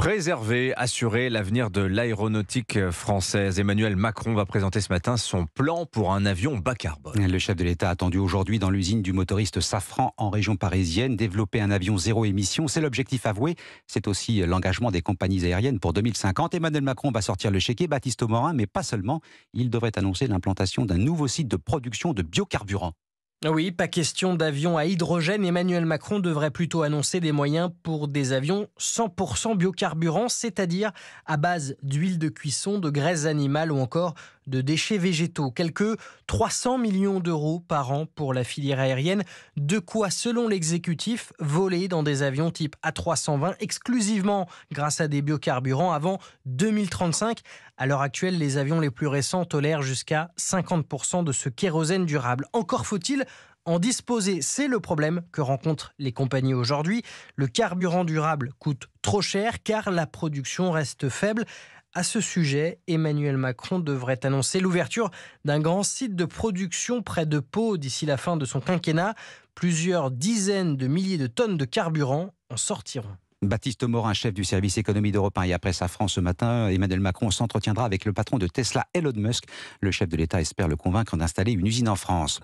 Préserver, assurer l'avenir de l'aéronautique française. Emmanuel Macron va présenter ce matin son plan pour un avion bas carbone. Le chef de l'État attendu aujourd'hui dans l'usine du motoriste Safran en région parisienne. Développer un avion zéro émission, c'est l'objectif avoué. C'est aussi l'engagement des compagnies aériennes pour 2050. Emmanuel Macron va sortir le chéquier Baptiste Morin, mais pas seulement. Il devrait annoncer l'implantation d'un nouveau site de production de biocarburants. Oui, pas question d'avions à hydrogène. Emmanuel Macron devrait plutôt annoncer des moyens pour des avions 100% biocarburants, c'est-à-dire à base d'huile de cuisson, de graisse animale ou encore de déchets végétaux. Quelques 300 millions d'euros par an pour la filière aérienne. De quoi, selon l'exécutif, voler dans des avions type A320 exclusivement grâce à des biocarburants avant 2035. À l'heure actuelle, les avions les plus récents tolèrent jusqu'à 50% de ce kérosène durable. Encore faut-il en disposer, c'est le problème que rencontrent les compagnies aujourd'hui. Le carburant durable coûte trop cher car la production reste faible. À ce sujet, Emmanuel Macron devrait annoncer l'ouverture d'un grand site de production près de Pau d'ici la fin de son quinquennat. Plusieurs dizaines de milliers de tonnes de carburant en sortiront. Baptiste Morin, chef du service économie d'Europe 1 et après sa France ce matin, Emmanuel Macron s'entretiendra avec le patron de Tesla, Elon Musk. Le chef de l'État espère le convaincre d'installer une usine en France.